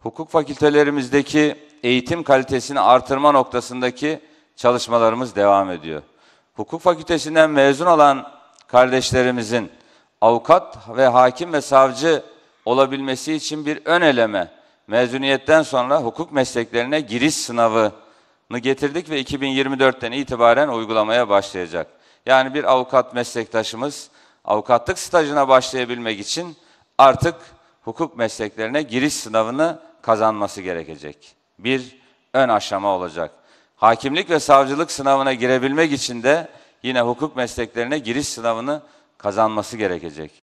hukuk fakültelerimizdeki eğitim kalitesini artırma noktasındaki çalışmalarımız devam ediyor. Hukuk fakültesinden mezun olan kardeşlerimizin avukat ve hakim ve savcı olabilmesi için bir ön eleme mezuniyetten sonra hukuk mesleklerine giriş sınavını getirdik ve 2024'ten itibaren uygulamaya başlayacak. Yani bir avukat meslektaşımız avukatlık stajına başlayabilmek için artık hukuk mesleklerine giriş sınavını kazanması gerekecek. Bir ön aşama olacak. Hakimlik ve savcılık sınavına girebilmek için de yine hukuk mesleklerine giriş sınavını kazanması gerekecek.